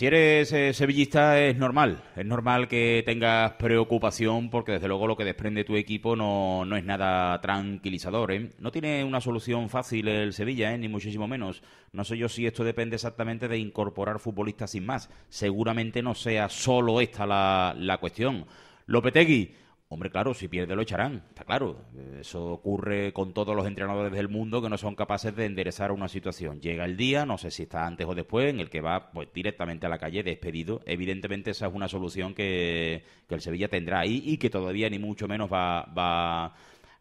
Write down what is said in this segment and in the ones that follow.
Si eres eh, sevillista es normal, es normal que tengas preocupación porque desde luego lo que desprende tu equipo no, es nada tranquilizador. ¿eh? No tiene una solución fácil el Sevilla, ¿eh? ni muchísimo menos. No sé yo si esto depende exactamente de incorporar futbolistas sin más. Seguramente no sea solo esta la, la cuestión. Lopetegui, Hombre, claro, si pierde lo echarán, está claro. Eso ocurre con todos los entrenadores del mundo que no son capaces de enderezar una situación. Llega el día, no sé si está antes o después, en el que va pues directamente a la calle despedido. Evidentemente esa es una solución que, el Sevilla tendrá ahí y que todavía ni mucho menos va,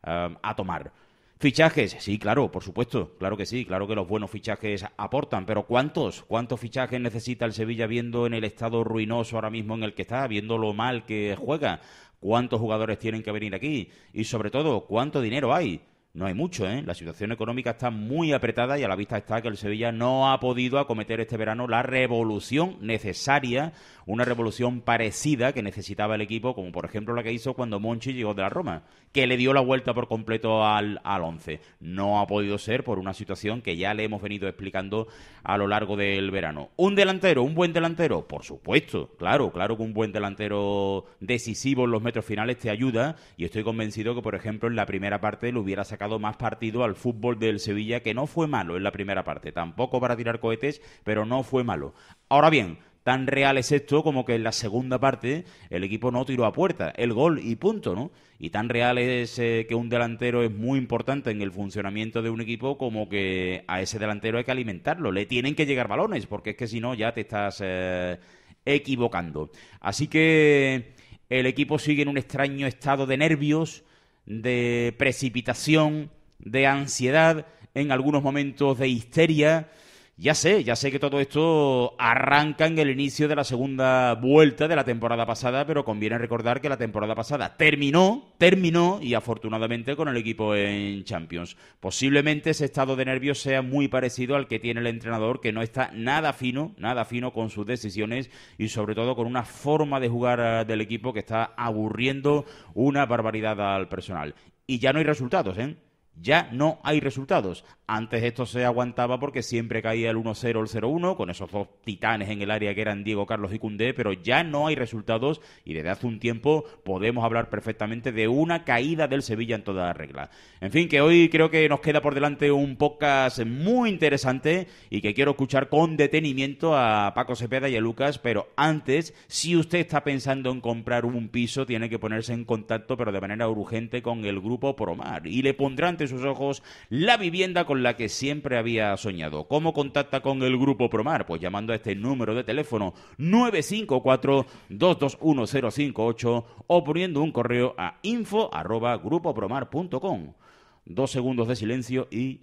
eh, a tomar. Fichajes, sí, claro, por supuesto, claro que sí, claro que los buenos fichajes aportan, pero ¿cuántos? ¿Cuántos fichajes necesita el Sevilla viendo en el estado ruinoso ahora mismo en el que está, viendo lo mal que juega? cuántos jugadores tienen que venir aquí y sobre todo cuánto dinero hay no hay mucho, ¿eh? La situación económica está muy apretada y a la vista está que el Sevilla no ha podido acometer este verano la revolución necesaria, una revolución parecida que necesitaba el equipo, como por ejemplo la que hizo cuando Monchi llegó de la Roma, que le dio la vuelta por completo al, al once. No ha podido ser por una situación que ya le hemos venido explicando a lo largo del verano. ¿Un delantero? ¿Un buen delantero? Por supuesto, claro, claro que un buen delantero decisivo en los metros finales te ayuda y estoy convencido que, por ejemplo, en la primera parte lo hubiera sacado más partido al fútbol del Sevilla, que no fue malo en la primera parte, tampoco para tirar cohetes, pero no fue malo. Ahora bien, tan real es esto como que en la segunda parte el equipo no tiró a puerta, el gol y punto, ¿no? Y tan real es eh, que un delantero es muy importante en el funcionamiento de un equipo como que a ese delantero hay que alimentarlo, le tienen que llegar balones, porque es que si no ya te estás eh, equivocando. Así que el equipo sigue en un extraño estado de nervios de precipitación, de ansiedad, en algunos momentos de histeria, ya sé, ya sé que todo esto arranca en el inicio de la segunda vuelta de la temporada pasada, pero conviene recordar que la temporada pasada terminó, terminó y afortunadamente con el equipo en Champions. Posiblemente ese estado de nervios sea muy parecido al que tiene el entrenador, que no está nada fino, nada fino con sus decisiones y sobre todo con una forma de jugar eh, del equipo que está aburriendo una barbaridad al personal. Y ya no hay resultados, ¿eh? ya no hay resultados. Antes esto se aguantaba porque siempre caía el 1-0 el 0-1 con esos dos titanes en el área que eran Diego Carlos y Cundé, pero ya no hay resultados y desde hace un tiempo podemos hablar perfectamente de una caída del Sevilla en toda la regla. En fin, que hoy creo que nos queda por delante un podcast muy interesante y que quiero escuchar con detenimiento a Paco Cepeda y a Lucas, pero antes, si usted está pensando en comprar un piso, tiene que ponerse en contacto, pero de manera urgente, con el grupo Promar y le pondrá ante sus ojos la vivienda con la que siempre había soñado. ¿Cómo contacta con el Grupo Promar? Pues llamando a este número de teléfono 954-221058 o poniendo un correo a info.grupopromar.com. Dos segundos de silencio y...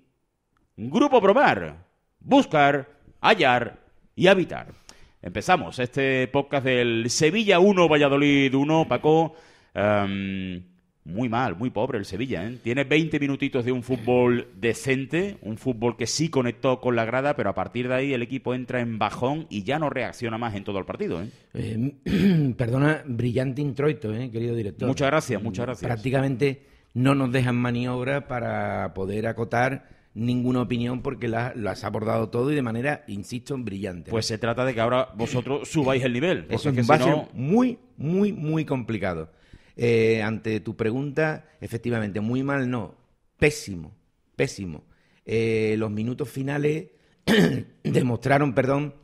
Grupo Promar. Buscar, hallar y habitar. Empezamos este podcast del Sevilla 1, Valladolid 1, Paco. Em, muy mal, muy pobre el Sevilla. ¿eh? Tiene 20 minutitos de un fútbol decente, un fútbol que sí conectó con la grada, pero a partir de ahí el equipo entra en bajón y ya no reacciona más en todo el partido. ¿eh? eh perdona, brillante introito, ¿eh? querido director. Muchas gracias, muchas gracias. Prácticamente no nos dejan maniobra para poder acotar ninguna opinión porque las ha abordado todo y de manera, insisto, brillante. ¿eh? Pues se trata de que ahora vosotros subáis el nivel. Eso es muy, muy, muy complicado. Eh, ante tu pregunta, efectivamente, muy mal no, pésimo, pésimo. Eh, los minutos finales demostraron, perdón,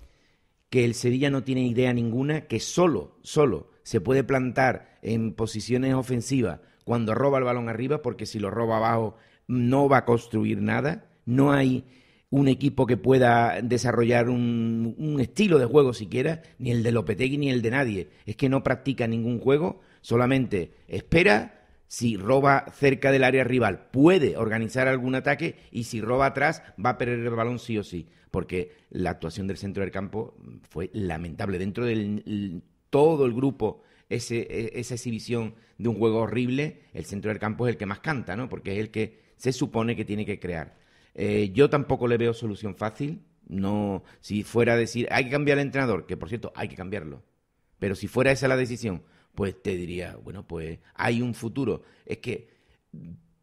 que el Sevilla no tiene idea ninguna, que solo, solo se puede plantar en posiciones ofensivas cuando roba el balón arriba, porque si lo roba abajo no va a construir nada, no hay un equipo que pueda desarrollar un, un estilo de juego siquiera, ni el de Lopetegui ni el de nadie, es que no practica ningún juego, Solamente espera si roba cerca del área rival, puede organizar algún ataque y si roba atrás, va a perder el balón sí o sí, porque la actuación del centro del campo fue lamentable. Dentro de todo el grupo, esa exhibición de un juego horrible, el centro del campo es el que más canta, ¿no? Porque es el que se supone que tiene que crear. Eh, yo tampoco le veo solución fácil. No, si fuera a decir, hay que cambiar al entrenador, que por cierto, hay que cambiarlo. Pero si fuera esa la decisión, pues te diría, bueno, pues hay un futuro. Es que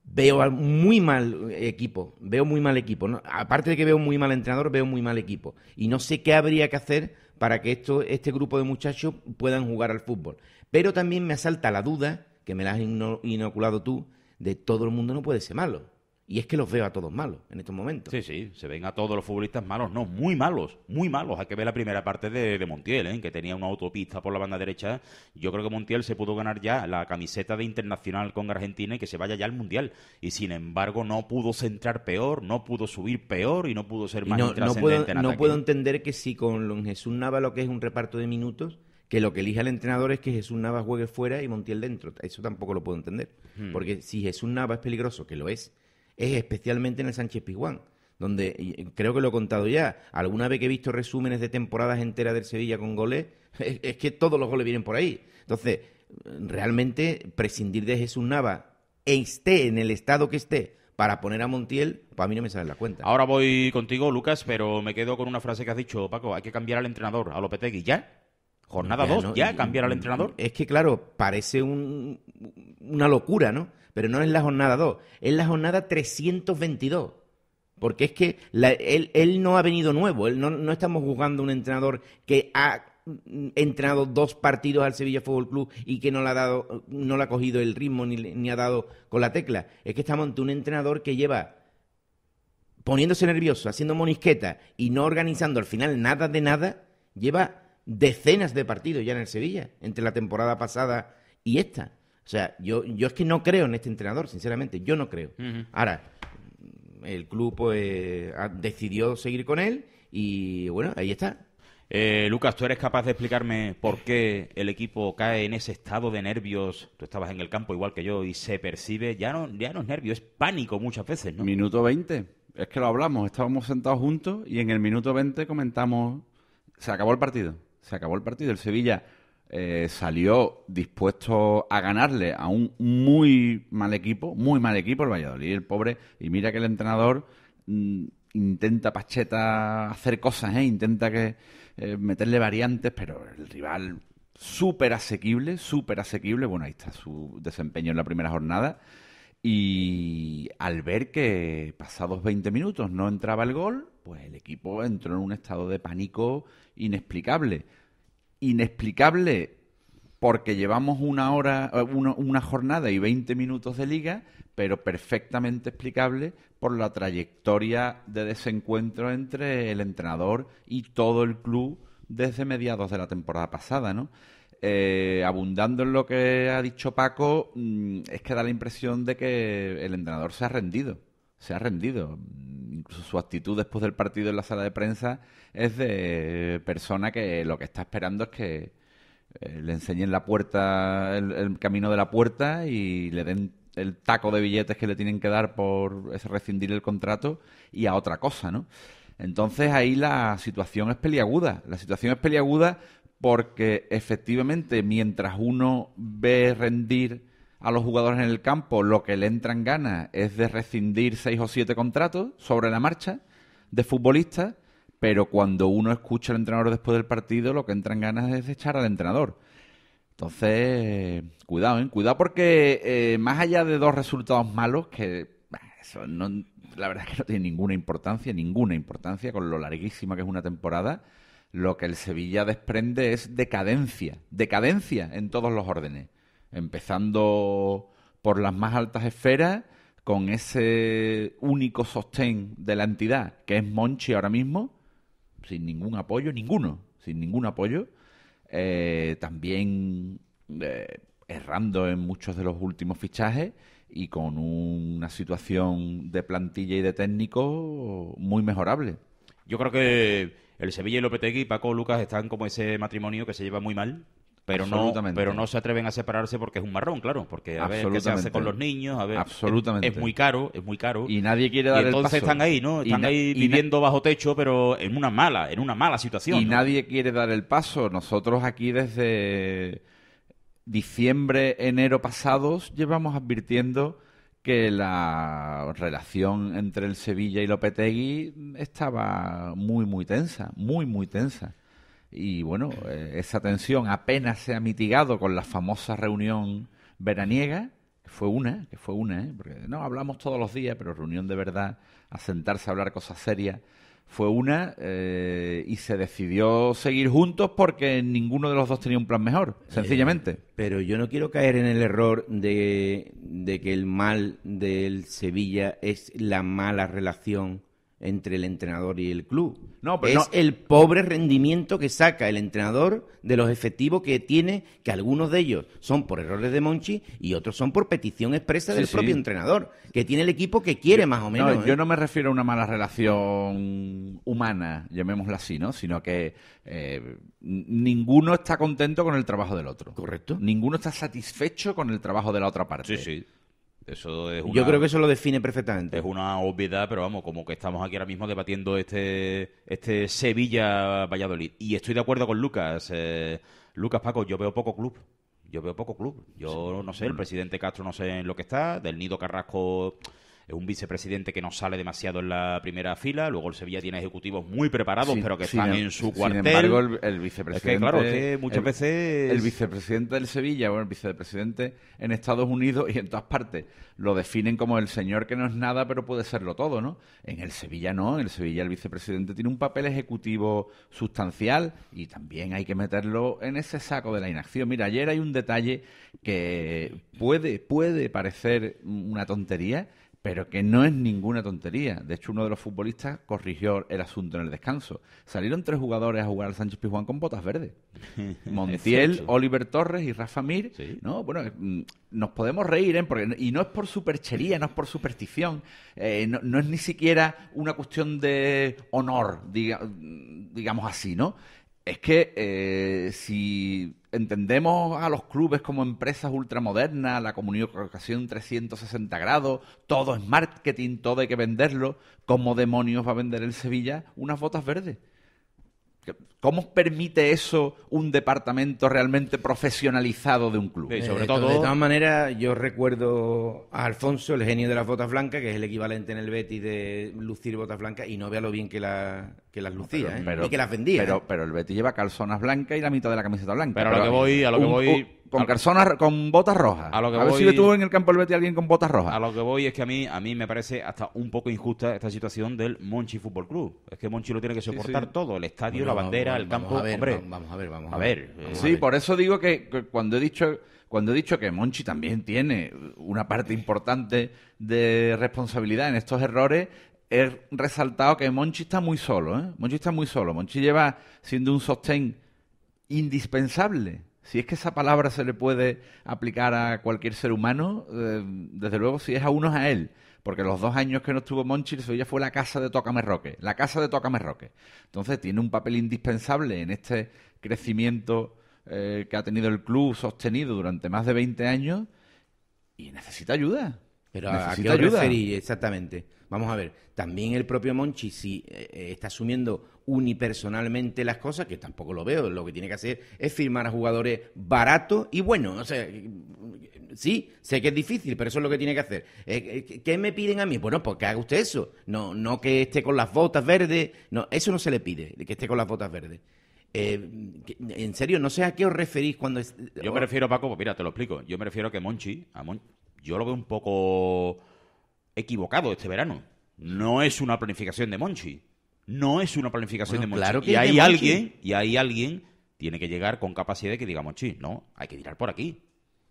veo muy mal equipo, veo muy mal equipo. Aparte de que veo muy mal entrenador, veo muy mal equipo. Y no sé qué habría que hacer para que esto, este grupo de muchachos puedan jugar al fútbol. Pero también me asalta la duda, que me la has inoculado tú, de todo el mundo no puede ser malo. Y es que los veo a todos malos en estos momentos. Sí, sí, se ven a todos los futbolistas malos, no, muy malos, muy malos. Hay que ver la primera parte de, Montiel, ¿eh? que tenía una autopista por la banda derecha. Yo creo que Montiel se pudo ganar ya la camiseta de internacional con Argentina y que se vaya ya al Mundial. Y sin embargo no pudo centrar peor, no pudo subir peor y no pudo ser más intrascendente. no, puedo, entender que si con Jesús Nava lo que es un reparto de minutos que lo que elige el entrenador es que Jesús Nava juegue fuera y Montiel dentro. Eso tampoco lo puedo entender. Hmm. Porque si Jesús Nava es peligroso, que lo es, es especialmente en el Sánchez Pizjuán donde creo que lo he contado ya, alguna vez que he visto resúmenes de temporadas enteras del Sevilla con goles, es, que todos los goles vienen por ahí. Entonces, realmente prescindir de Jesús Nava, e esté en el estado que esté, para poner a Montiel, para mí no me sale la cuenta. Ahora voy contigo, Lucas, pero me quedo con una frase que has dicho, Paco, hay que cambiar al entrenador, a Lopetegui, ¿ya? Jornada 2, ya, cambiar al entrenador. Es que, claro, parece una locura, ¿no? pero no es la jornada 2, es la jornada 322. Porque es que él, no ha venido nuevo, él no, estamos jugando un entrenador que ha entrenado dos partidos al Sevilla Fútbol Club y que no le ha dado, no le ha cogido el ritmo ni, ha dado con la tecla. Es que estamos ante un entrenador que lleva poniéndose nervioso, haciendo monisqueta y no organizando al final nada de nada, lleva decenas de partidos ya en el Sevilla, entre la temporada pasada y esta. O sea, yo, yo es que no creo en este entrenador, sinceramente, yo no creo. Ahora, el club pues, decidió seguir con él y bueno, ahí está. Eh, Lucas, ¿tú eres capaz de explicarme por qué el equipo cae en ese estado de nervios? Tú estabas en el campo igual que yo y se percibe, ya no, ya no es nervio, es pánico muchas veces, ¿no? Minuto 20, es que lo hablamos, estábamos sentados juntos y en el minuto 20 comentamos, se acabó el partido, se acabó el partido, el Sevilla eh, salió dispuesto a ganarle a un muy mal equipo, muy mal equipo el Valladolid, el pobre. Y mira que el entrenador mm, intenta Pacheta hacer cosas, ¿eh? intenta que eh, meterle variantes, pero el rival súper asequible, súper asequible. Bueno, ahí está su desempeño en la primera jornada. Y al ver que pasados 20 minutos no entraba el gol, pues el equipo entró en un estado de pánico inexplicable inexplicable porque llevamos una hora, eh, una, jornada y 20 minutos de liga, pero perfectamente explicable por la trayectoria de desencuentro entre el entrenador y todo el club desde mediados de la temporada pasada, ¿no? Eh, abundando en lo que ha dicho Paco, mm, es que da la impresión de que el entrenador se ha rendido se ha rendido. Incluso su actitud después del partido en la sala de prensa es de persona que lo que está esperando es que eh, le enseñen la puerta, el, el camino de la puerta y le den el taco de billetes que le tienen que dar por rescindir el contrato y a otra cosa, ¿no? Entonces ahí la situación es peliaguda. La situación es peliaguda porque efectivamente mientras uno ve rendir a los jugadores en el campo lo que le entran ganas es de rescindir seis o siete contratos sobre la marcha de futbolistas, pero cuando uno escucha al entrenador después del partido, lo que entran ganas es de echar al entrenador. Entonces, cuidado, ¿eh? cuidado porque eh, más allá de dos resultados malos, que la verdad es que no tiene ninguna importancia, ninguna importancia, con lo larguísima que es una temporada, lo que el Sevilla desprende es decadencia, decadencia en todos los órdenes empezando por las más altas esferas, con ese único sostén de la entidad, que es Monchi ahora mismo, sin ningún apoyo, ninguno, sin ningún apoyo, eh, también eh, errando en muchos de los últimos fichajes y con una situación de plantilla y de técnico muy mejorable. Yo creo que el Sevilla y Lopetegui y Paco Lucas están como ese matrimonio que se lleva muy mal, pero no pero no se atreven a separarse porque es un marrón claro porque a ver qué se hace con los niños a ver es, muy caro es muy caro y nadie quiere dar entonces el paso. están ahí no están ahí viviendo bajo techo pero en una mala en una mala situación y nadie quiere dar el paso nosotros aquí desde diciembre enero pasados llevamos advirtiendo que la relación entre el Sevilla y Lopetegui estaba muy muy tensa muy muy tensa y bueno, eh, esa tensión apenas se ha mitigado con la famosa reunión veraniega, que fue una, que fue una, ¿eh? porque no hablamos todos los días, pero reunión de verdad, a sentarse a hablar cosas serias, fue una eh, y se decidió seguir juntos porque ninguno de los dos tenía un plan mejor, sencillamente. pero yo no quiero caer en el error de, de que el mal del Sevilla es la mala relación entre el entrenador y el club. No, pero es el pobre rendimiento que saca el entrenador de los efectivos que tiene, que algunos de ellos son por errores de Monchi y otros son por petición expresa del propio entrenador, que tiene el equipo que quiere más o menos. Yo ¿eh? no me refiero a una mala relación humana, llamémosla así, ¿no? Sino que eh, ninguno está contento con el trabajo del otro. Correcto. Ninguno está satisfecho con el trabajo de la otra parte. Sí, sí. Yo creo que eso lo define perfectamente. Es una obviedad, pero vamos, como que estamos aquí ahora mismo debatiendo este, este Sevilla-Valladolid. Y estoy de acuerdo con Lucas. Eh, Lucas Paco, yo veo poco club. Yo veo poco club. Yo no sé, el presidente Castro no sé en lo que está. Del Nido Carrasco es un vicepresidente que no sale demasiado en la primera fila, luego el Sevilla tiene ejecutivos muy preparados, pero que están em en su cuartel. Sin embargo, el, vicepresidente... muchas veces... El vicepresidente del Sevilla, bueno, el vicepresidente en Estados Unidos y en todas partes, lo definen como el señor que no es nada, pero puede serlo todo, ¿no? En el Sevilla no, en el Sevilla el vicepresidente tiene un papel ejecutivo sustancial y también hay que meterlo en ese saco de la inacción. Mira, ayer hay un detalle que puede, puede parecer una tontería, pero que no es ninguna tontería. De hecho, uno de los futbolistas corrigió el asunto en el descanso. Salieron tres jugadores a jugar al Sánchez Pizjuán con botas verdes. Montiel, Oliver Torres y Rafa Mir. No, bueno, eh, mm, nos podemos reír, ¿eh? Porque, y no es por superchería, no es por superstición, eh, no, es ni siquiera una cuestión de honor, mm, digamos así, ¿no? es que eh, si entendemos a los clubes como empresas ultramodernas, la comunicación 360 grados, todo es marketing, todo hay que venderlo, ¿cómo demonios va a vender el Sevilla unas botas verdes? ¿Cómo permite eso un departamento realmente profesionalizado de un club? Eh, sobre todo... De todas maneras, yo recuerdo a Alfonso, el genio de las botas blancas, que es el equivalente en el Betis de lucir botas blancas, y no vea lo bien que, las lucía pero, ¿eh? que las vendía. ¿eh? Pero, el Betis lleva calzonas blancas y la mitad de la camiseta blanca. Pero, a lo que voy... A lo que voy con personas con botas rojas. A, lo que ver si tú en el campo el Betis alguien con botas rojas. A lo que voy es que a mí, a mí me parece hasta un poco injusta esta situación del Monchi Fútbol Club. Es que Monchi lo tiene que soportar todo, el estadio, la bandera, el campo. hombre. vamos a ver, vamos a ver. Eh, sí, por eso digo que, cuando he dicho cuando he dicho que Monchi también tiene una parte importante de responsabilidad en estos errores, he resaltado que Monchi está muy solo, ¿eh? Monchi está muy solo. Monchi lleva siendo un sostén indispensable si es que esa palabra se le puede aplicar a cualquier ser humano, eh, desde luego si es a unos a él. Porque los dos años que no estuvo Monchi, eso ya fue la casa de Tócame Roque. La casa de Tócame Roque. Entonces tiene un papel indispensable en este crecimiento eh, que ha tenido el club sostenido durante más de 20 años y necesita ayuda. Pero necesita ¿a ayuda? exactamente? Vamos a ver, también el propio Monchi, si eh, está asumiendo unipersonalmente las cosas, que tampoco lo veo, lo que tiene que hacer es firmar a jugadores baratos y bueno, o sea, sí, sé que es difícil, pero eso es lo que tiene que hacer. Eh, eh, ¿Qué me piden a mí? Bueno, pues que haga usted eso, no, no que esté con las botas verdes, no, eso no se le pide, que esté con las botas verdes. Eh, en serio, no sé a qué os referís cuando... Yo me refiero, Paco, pues mira, te lo explico, yo me refiero a que Monchi, a yo lo veo un poco equivocado este verano, no es una planificación de Monchi no es una planificación de Monchi. Claro que y hay alguien, y hay alguien tiene que llegar con capacidad de que diga Monchi, no, hay que tirar por aquí.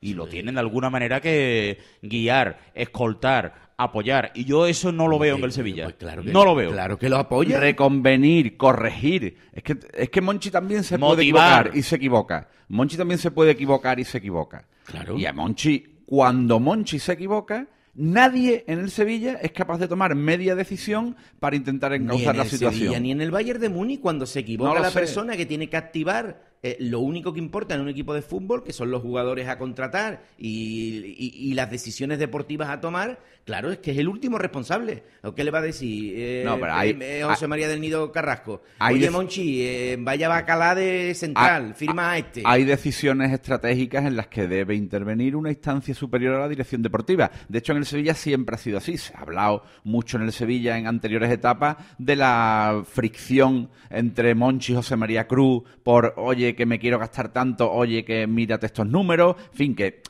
Y lo tienen de alguna manera que guiar, escoltar, apoyar. Y yo eso no lo veo en el pues Sevilla. claro no lo veo. Claro que lo apoya. Reconvenir, corregir. Es que, es que Monchi también se puede equivocar y se equivoca. Monchi también se puede equivocar y se equivoca. Claro. Y a Monchi, cuando Monchi se equivoca, Nadie en el Sevilla es capaz de tomar media decisión para intentar encauzar la situación. ni en el Bayern de Múnich cuando se equivoca la persona que tiene que activar eh, lo único que importa en un equipo de fútbol, que son los jugadores a contratar y, las decisiones deportivas a tomar, claro, es que es el último responsable. ¿O qué le va a decir eh, eh, eh José María del Nido Carrasco? Oye, Monchi, vaya bacalá de central, ah, firma a ah, este. Hay decisiones estratégicas en las que debe intervenir una instancia superior a la dirección deportiva. De hecho, en el Sevilla siempre ha sido así. Se ha hablado mucho en el Sevilla en anteriores etapas de la fricción entre Monchi y José María Cruz por, oye, que me quiero gastar tanto, oye, que mírate estos números, en fin, que,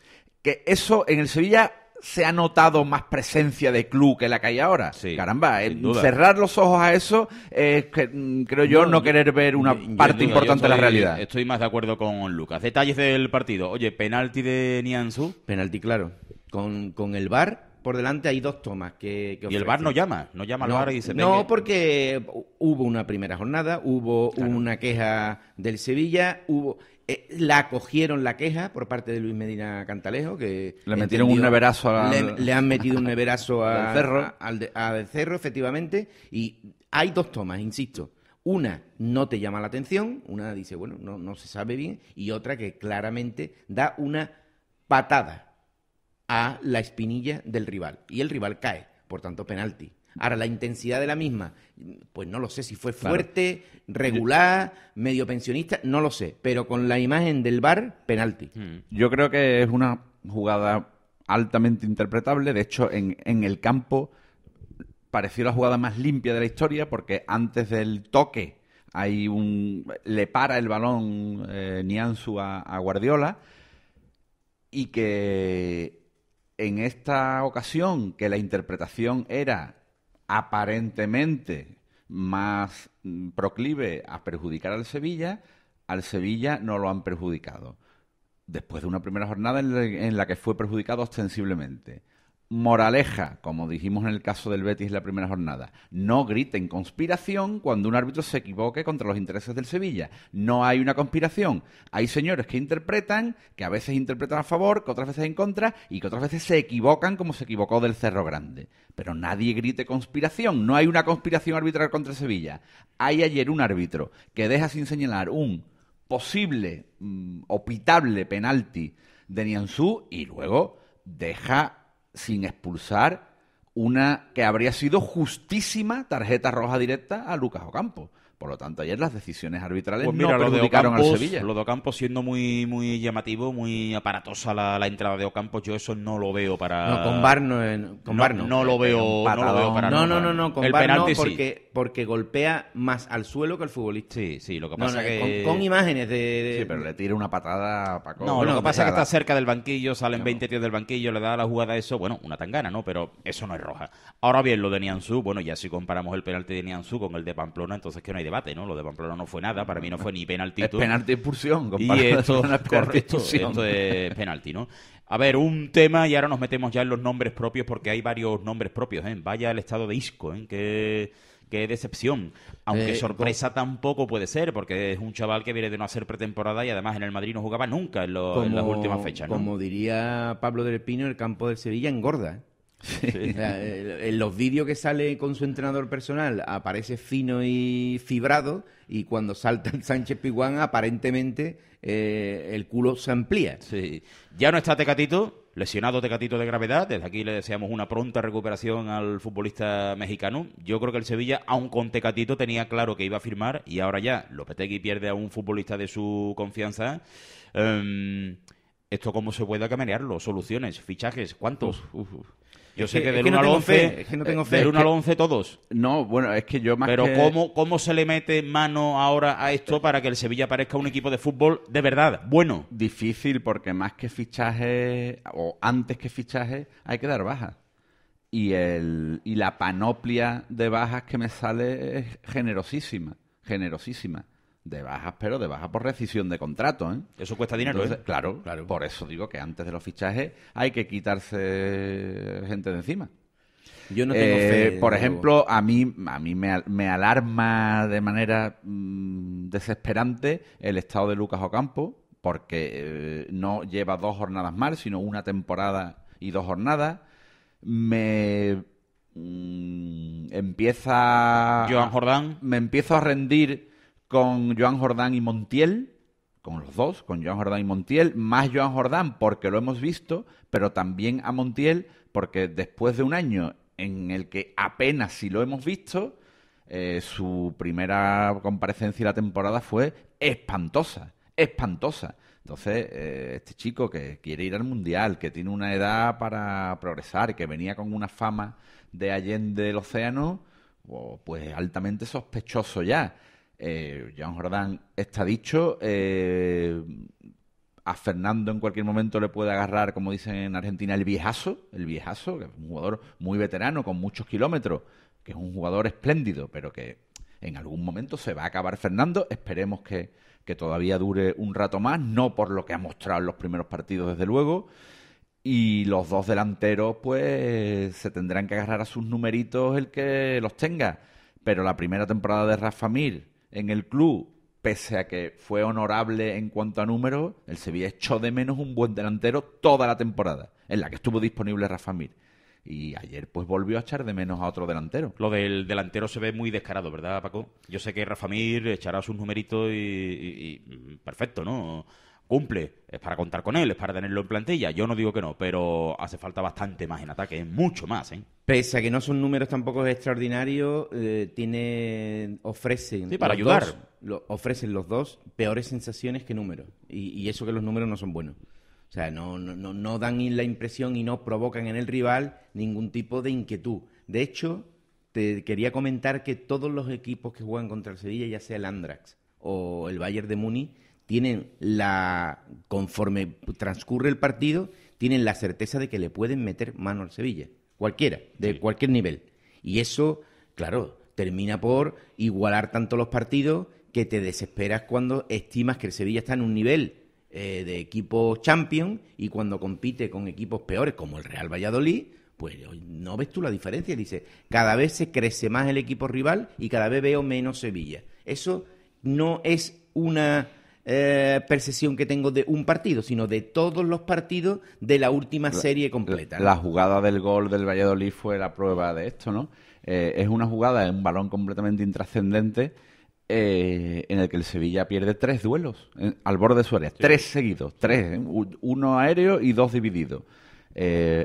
que eso en el Sevilla se ha notado más presencia de club que la que hay ahora. Caramba, eh, cerrar los ojos a eso es, mm, creo yo, no, querer ver una parte importante de la realidad. Estoy más de acuerdo con Lucas. Detalles del partido. Oye, penalti de Nianzú. Penalti, claro. Con, con el VAR por delante hay dos tomas que, Y el bar no llama, no llama al bar y dice... No, porque hubo una primera jornada, hubo una queja del Sevilla, hubo... Eh, la acogieron la queja por parte de Luis Medina Cantalejo, que... Le metieron un neverazo Le, han metido un neverazo a, cerro. al de, cerro, efectivamente, y hay dos tomas, insisto. Una no te llama la atención, una dice, bueno, no, no se sabe bien, y otra que claramente da una patada a la espinilla del rival y el rival cae, por tanto penalti. Ahora, la intensidad de la misma, pues no lo sé si fue fuerte, regular, medio pensionista, no lo sé, pero con la imagen del bar, penalti. Mm. Yo creo que es una jugada altamente interpretable, de hecho en, el campo pareció la jugada más limpia de la historia porque antes del toque hay un le para el balón eh, Nianzu a Guardiola y que en esta ocasión que la interpretación era aparentemente más mm, proclive a perjudicar al Sevilla, al Sevilla no lo han perjudicado. Después de una primera jornada en la, que fue perjudicado ostensiblemente. Moraleja, como dijimos en el caso del Betis en la primera jornada, no griten conspiración cuando un árbitro se equivoque contra los intereses del Sevilla. No hay una conspiración. Hay señores que interpretan, que a veces interpretan a favor, que otras veces en contra y que otras veces se equivocan como se equivocó del Cerro Grande. Pero nadie grite conspiración. No hay una conspiración arbitral contra Sevilla. Hay ayer un árbitro que deja sin señalar un posible mm, opitable penalti de Nianzú y luego deja sin expulsar una que habría sido justísima tarjeta roja directa a Lucas Ocampo. Por lo tanto, ayer las decisiones arbitrales pues mira, no lo al Sevilla. Lo de Ocampo siendo muy, muy llamativo, muy aparatosa la, entrada de Ocampo. yo eso no lo veo para... No, con no, no, no. lo eh, veo, no lo veo para... No, no, no, no, con el penalti, porque, porque golpea más al suelo que al futbolista. Sí, sí, lo que pasa eh, que... Con, imágenes de, Sí, pero le tira una patada a No, lo que pasa es que está cerca del banquillo, salen 20 tíos del banquillo, le da la jugada eso, bueno, una tangana, ¿no? Pero eso no es roja. Ahora bien, lo de Nianzú, bueno, ya si comparamos el penalti de Nianzú con el de Pamplona, entonces que no hay debate, ¿no? Lo de Pamplona no fue nada, para mí no fue ni penalti. Es penalti expulsión, Y esto, correcto, es penalti, ¿no? A ver, un tema y ahora nos metemos ya en los nombres propios porque hay varios nombres propios, ¿eh? Vaya el estado de Isco, ¿eh? Que qué decepción. Aunque eh, sorpresa tampoco puede ser, porque es un chaval que viene de no hacer pretemporada y además en el Madrid no jugaba nunca en, las últimas fechas. ¿no? Como diría Pablo del Pino, el campo del Sevilla engorda. ¿eh? en los vídeos que sale con su entrenador personal aparece fino y fibrado y cuando salta el Sánchez Piguán aparentemente eh, el culo se amplía. Sí. Ya no está Tecatito, lesionado Tecatito de gravedad. Desde aquí le deseamos una pronta recuperación al futbolista mexicano. Yo creo que el Sevilla, aun con Tecatito, tenía claro que iba a firmar y ahora ya Lopetegui pierde a un futbolista de su confianza. Em, esto cómo se puede acamerearlo? soluciones, fichajes, ¿cuántos? Yo sé que, del 1 no al 11, tengo eh, del al 11 todos. No, bueno, es que yo más Pero ¿cómo, ¿cómo se le mete mano ahora a esto para que el Sevilla parezca un equipo de fútbol de verdad, bueno? Difícil, porque más que fichaje, o antes que fichaje, hay que dar bajas. Y, y la panoplia de bajas que me sale es generosísima, generosísima de bajas, pero de baja por rescisión de contrato. ¿eh? Eso cuesta dinero, ¿eh? Claro, claro. Por eso digo que antes de los fichajes hay que quitarse gente de encima. Yo no tengo eh, Por ejemplo, a mí, a mí me, alarma de manera mm, desesperante el estado de Lucas Ocampo, porque eh, no lleva dos jornadas mal, sino una temporada y dos jornadas. Me mm, empieza. Joan Jordán. Me empiezo a rendir con Joan Jordán y Montiel, con los dos, con Joan Jordán y Montiel, más Joan Jordán porque lo hemos visto, pero también a Montiel porque después de un año en el que apenas si lo hemos visto, eh, su primera comparecencia ...y la temporada fue espantosa, espantosa. Entonces, eh, este chico que quiere ir al Mundial, que tiene una edad para progresar, que venía con una fama de Allende del Océano, oh, pues altamente sospechoso ya. Eh, Joan Jordán está dicho. Eh, a Fernando en cualquier momento le puede agarrar, como dicen en Argentina, el viejazo, el viejazo, que es un jugador muy veterano, con muchos kilómetros, que es un jugador espléndido, pero que en algún momento se va a acabar Fernando. Esperemos que, todavía dure un rato más, no por lo que ha mostrado en los primeros partidos, desde luego. Y los dos delanteros, pues, se tendrán que agarrar a sus numeritos el que los tenga. Pero la primera temporada de Rafa Mir, en el club, pese a que fue honorable en cuanto a números, el Sevilla echó de menos un buen delantero toda la temporada, en la que estuvo disponible Rafa Mir. Y ayer pues volvió a echar de menos a otro delantero. Lo del delantero se ve muy descarado, ¿verdad, Paco? Yo sé que Rafa Mir echará sus numeritos y, y mm, perfecto, ¿no? cumple, es para contar con él, es para tenerlo en plantilla. Yo no digo que no, pero hace falta bastante más en ataque, mucho más, ¿eh? Pese a que no son números tampoco extraordinarios, eh, tiene, ofrecen... Sí, para ayudar. ofrecen los dos peores sensaciones que números. Y, eso que los números no son buenos. O sea, no, no dan la impresión y no provocan en el rival ningún tipo de inquietud. De hecho, te quería comentar que todos los equipos que juegan contra el Sevilla, ya sea el Andrax o el Bayern de Muni, tienen la, conforme transcurre el partido, tienen la certeza de que le pueden meter mano al Sevilla, cualquiera, de cualquier nivel. Y eso, claro, termina por igualar tanto los partidos que te desesperas cuando estimas que el Sevilla está en un nivel eh, de equipo champion y cuando compite con equipos peores como el Real Valladolid, pues no ves tú la diferencia. Dice, cada vez se crece más el equipo rival y cada vez veo menos Sevilla. Eso no es una eh, percepción que tengo de un partido, sino de todos los partidos de la última serie completa. La, jugada del gol del Valladolid fue la prueba de esto, ¿no? Eh, es una jugada, es un balón completamente intrascendente. Eh, en el que el Sevilla pierde tres duelos al borde de su área, tres seguidos, tres, uno aéreo y dos divididos.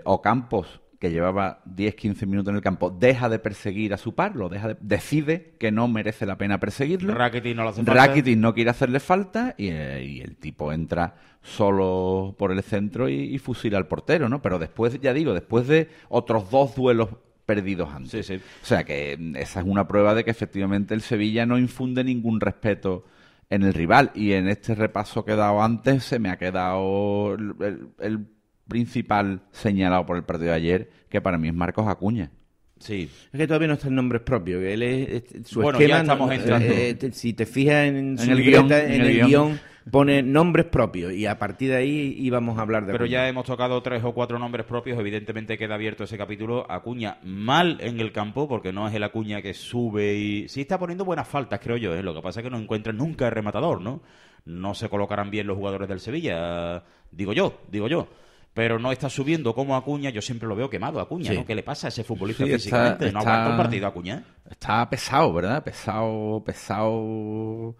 o campos que llevaba 10-15 minutos en el campo, deja de perseguir a su par, lo deja decide que no merece la pena perseguirlo. Rakitic no lo hace Rakitic no quiere hacerle falta eh, y, el tipo entra solo por el centro y, fusila al portero, ¿no? Pero después, ya digo, después de otros dos duelos perdidos antes. Sí, sí. O sea que mm, esa es una prueba de que efectivamente el Sevilla no infunde ningún respeto en el rival. Y en este repaso que he dado antes se me ha quedado el principal señalado por el partido de ayer, que para mí es Marcos Acuña. Sí. Es que todavía no está el nombres propios él es, su bueno, ya estamos eh, eh, si te fijas en, el, guión, en el, pone nombres propios y a partir de ahí íbamos a hablar de. Pero ya hemos tocado tres o cuatro nombres propios. Evidentemente queda abierto ese capítulo. Acuña mal en el campo porque no es el Acuña que sube y sí está poniendo buenas faltas, creo yo. ¿eh? Lo que pasa es que no encuentra nunca el rematador, ¿no? No se colocarán bien los jugadores del Sevilla, digo yo, digo yo pero no está subiendo como Acuña. Yo siempre lo veo quemado, Acuña, ¿no? ¿Qué le pasa a ese futbolista físicamente? no aguanta un partido Acuña. Está pesado, ¿verdad? Pesado, pesado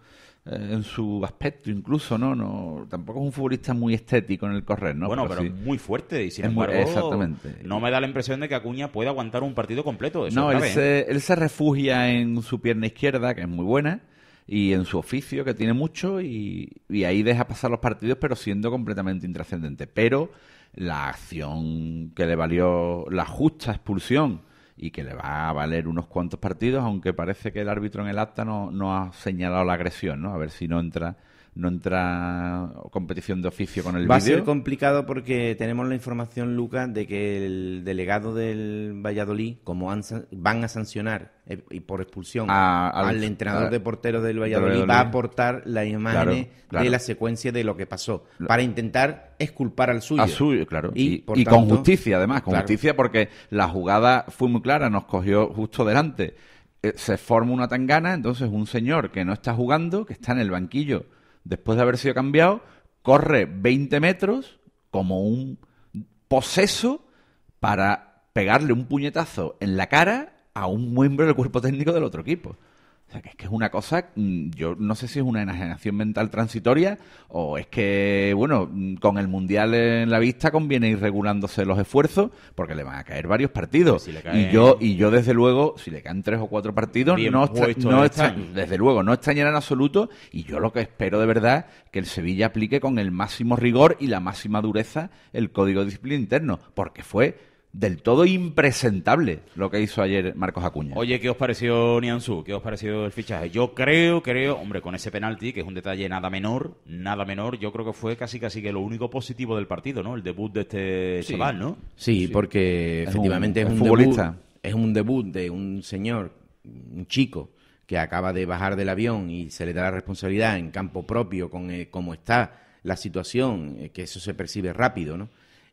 eh, en su aspecto incluso, ¿no? no Tampoco es un futbolista muy estético en el correr, ¿no? Bueno, pero, muy fuerte y sin embargo, exactamente. no me da la impresión de que Acuña pueda aguantar un partido completo. no, él ¿eh? se, él se refugia en su pierna izquierda, que es muy buena y en su oficio, que tiene mucho, y, y, ahí deja pasar los partidos, pero siendo completamente intrascendente. Pero la acción que le valió la justa expulsión y que le va a valer unos cuantos partidos, aunque parece que el árbitro en el acta no, no ha señalado la agresión, ¿no? A ver si no entra no entra competición de oficio con el vídeo. Va a ser complicado porque tenemos la información, Lucas, de que el delegado del Valladolid, como van a sancionar eh, y por expulsión ah, al, entrenador ah, de portero del Valladolid, va a aportar la imagen de la secuencia de lo que pasó para intentar esculpar al suyo. suyo, claro. Y, con justicia, además, con justicia porque la jugada fue muy clara, nos cogió justo delante. Eh, se forma una tangana, entonces un señor que no está jugando, que está en el banquillo después de haber sido cambiado, corre 20 metros como un poseso para pegarle un puñetazo en la cara a un miembro del cuerpo técnico del otro equipo. O sea, que es una cosa, mm, yo no sé si es una enajenación mental transitoria o es que, bueno, mm, con el Mundial en la vista conviene ir regulándose los esfuerzos porque le van a caer varios partidos. Pues y, yo, y yo, desde luego, si le caen tres o cuatro partidos, no, desde luego, no extrañará en absoluto. Y yo lo que espero de verdad que el Sevilla aplique con el máximo rigor y la máxima dureza el código de disciplina interno, porque fue del todo impresentable lo que hizo ayer Marcos Acuña. Oye, ¿qué os pareció Nianzú? ¿Qué os pareció el fichaje? Yo creo, creo, hombre, con ese penalti, que es un detalle nada menor, nada menor, yo creo que fue casi casi que lo único positivo del partido, ¿no? El debut de este chaval, ¿no? Sí, porque efectivamente es, un futbolista. Debut, es un debut de un señor, un chico, que acaba de bajar del avión y se le da la responsabilidad en campo propio con eh, cómo está la situación, eh, que eso se percibe rápido, ¿no?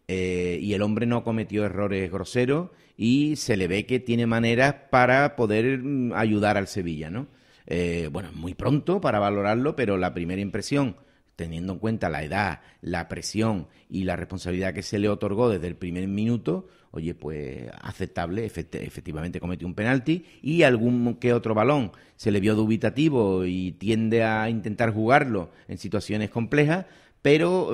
Eh, y el hombre no cometió errores groseros y se le ve que tiene maneras para poder mm, ayudar al Sevilla, ¿no? Eh, bueno, muy pronto para valorarlo, pero la primera impresión, teniendo en cuenta la edad, la presión y la responsabilidad que se le otorgó desde el primer minuto, oye, pues aceptable, efectivamente cometió un penalti y algún que otro balón se le vio dubitativo y tiende a intentar jugarlo en situaciones complejas, pero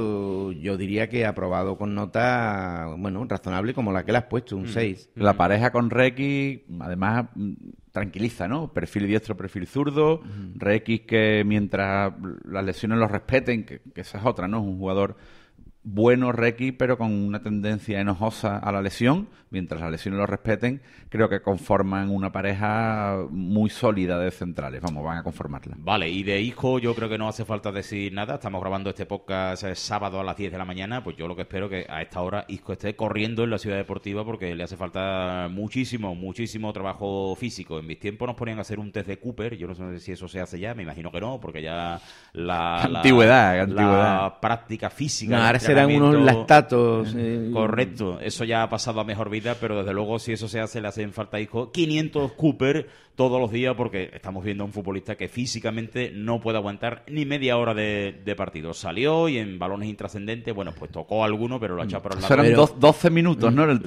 uh, yo diría que aprobado con nota, bueno, razonable como la que le has puesto, un 6. Mm. La mm. pareja con Reiki, además, mm, tranquiliza, ¿no? Perfil diestro, perfil zurdo, mm. que mientras las lesiones lo respeten, que, esa es otra, ¿no? Es un jugador bueno Reiki, pero con una tendencia enojosa a la lesión, mientras las lesiones lo respeten, creo que conforman una pareja muy sólida de centrales. Vamos, van a conformarla. Vale, y de hijo yo creo que no hace falta decir nada. Estamos grabando este podcast eh, sábado a las 10 de la mañana. Pues yo lo que espero que a esta hora Isco esté corriendo en la ciudad deportiva porque le hace falta muchísimo, muchísimo trabajo físico. En mis tiempos nos ponían a hacer un test de Cooper. Yo no sé si eso se hace ya, me imagino que no, porque ya la... Antigüedad, la, antigüedad. La práctica física. ahora serán unos lactatos. Eh, eh, correcto, eso ya ha pasado a mejor vida pero desde luego si eso se hace le hacen falta hijo 500 Cooper todos los días porque estamos viendo a un futbolista que físicamente no puede aguantar ni media hora de, partido. Salió y en balones intrascendentes, bueno, pues tocó alguno, pero lo ha echado para el lado. Eran 12 minutos, ¿no? eran,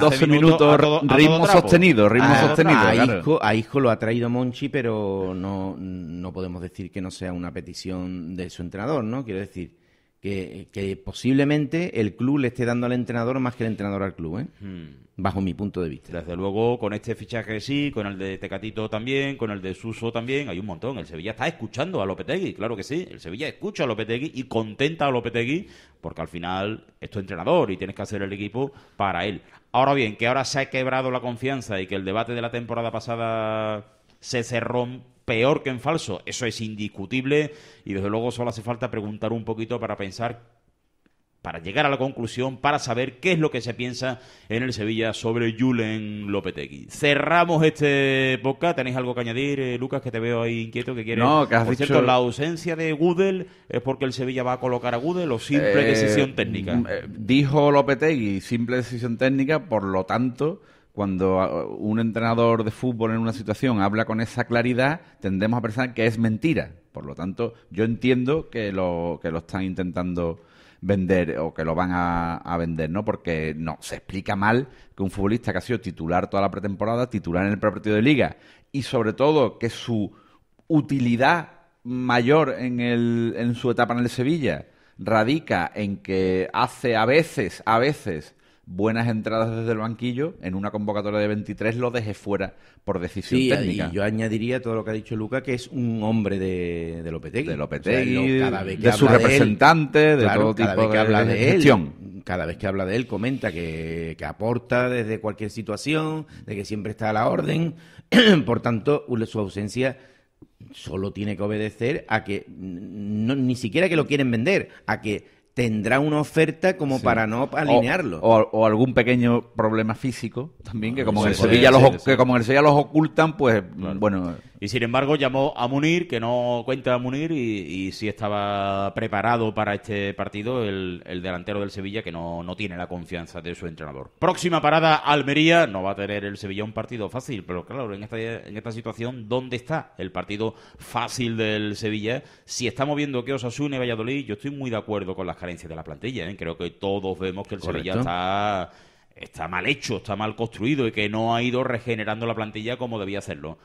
12, minutos, ritmo sostenido, ritmo a, sostenido. a, hijo lo ha traído Monchi, pero no, no podemos decir que no sea una petición de su entrenador, ¿no? Quiero decir que, posiblemente el club le esté dando al entrenador más que el entrenador al club, ¿eh? Hmm. bajo mi punto de vista. Desde luego, con este fichaje sí, con el de Tecatito también, con el de Suso también, hay un montón. El Sevilla está escuchando a Lopetegui, claro que sí. El Sevilla escucha a Lopetegui y contenta a Lopetegui, porque al final es tu entrenador y tienes que hacer el equipo para él. Ahora bien, que ahora se ha quebrado la confianza y que el debate de la temporada pasada se cerró peor que en falso. Eso es indiscutible y desde luego solo hace falta preguntar un poquito para pensar para llegar a la conclusión, para saber qué es lo que se piensa en el Sevilla sobre Julen Lopetegui. Cerramos este podcast. ¿Tenéis algo que añadir, eh, Lucas, que te veo ahí inquieto, que quieres? No, que has Por cierto, la ausencia de Gudel es porque el Sevilla va a colocar a Gudel o simple eh, decisión técnica. Eh, dijo Lopetegui, simple decisión técnica, por lo tanto cuando ah, un entrenador de fútbol en una situación habla con esa claridad, tendemos a pensar que es mentira. Por lo tanto, yo entiendo que lo, que lo están intentando vender o que lo van a, vender, ¿no? Porque no, se explica mal que un futbolista que ha sido titular toda la pretemporada, titular en el partido de liga, y sobre todo que su utilidad mayor en, en su etapa en el Sevilla radica en que hace a veces, a veces, buenas entradas desde el banquillo, en una convocatoria de 23 lo deje fuera por decisión técnica. Y yo añadiría todo lo que ha dicho Luca, que es un hombre de, de Lopetegui. De Lopetegui, de su representante, de, todo de, habla de, cada vez que habla de él, comenta que, que, aporta desde cualquier situación, de que siempre está a la orden. por tanto, su ausencia solo tiene que obedecer a que ni siquiera que lo quieren vender, a que tendrá una oferta como para no alinearlo. O, algún pequeño problema físico también, que como, en, el Sevilla los, como el Sevilla los ocultan, pues bueno. Y sin embargo llamó a Munir, que no cuenta a Munir, y, si sí estaba preparado para este partido el, delantero del Sevilla, que no, tiene la confianza de su entrenador. Próxima parada, Almería. No va a tener el Sevilla un partido fácil, pero claro, en esta, en esta situación, ¿dónde está el partido fácil del Sevilla? Si estamos viendo que Osasuna y Valladolid, yo estoy muy de acuerdo con las características de la plantilla. ¿eh? Creo que todos vemos que el Sevilla está, mal hecho, está mal construido y que no ha ido regenerando la plantilla como debía hacerlo.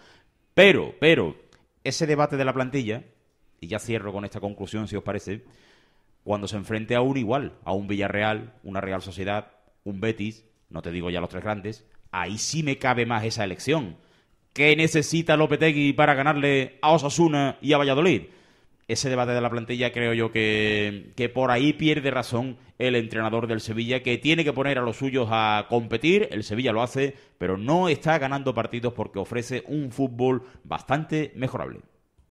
Pero, pero, ese debate de la plantilla, y ya cierro con esta conclusión si os parece, cuando se enfrente a un igual, a un Villarreal, una Real Sociedad, un Betis, no te digo ya los tres grandes, ahí sí me cabe más esa elección. ¿Qué necesita Lopetegui para ganarle a Osasuna y a Valladolid? ese debate de la plantilla creo yo que, que por ahí pierde razón el entrenador del Sevilla, que tiene que poner a los suyos a competir, el Sevilla lo hace, pero no está ganando partidos porque ofrece un fútbol bastante mejorable.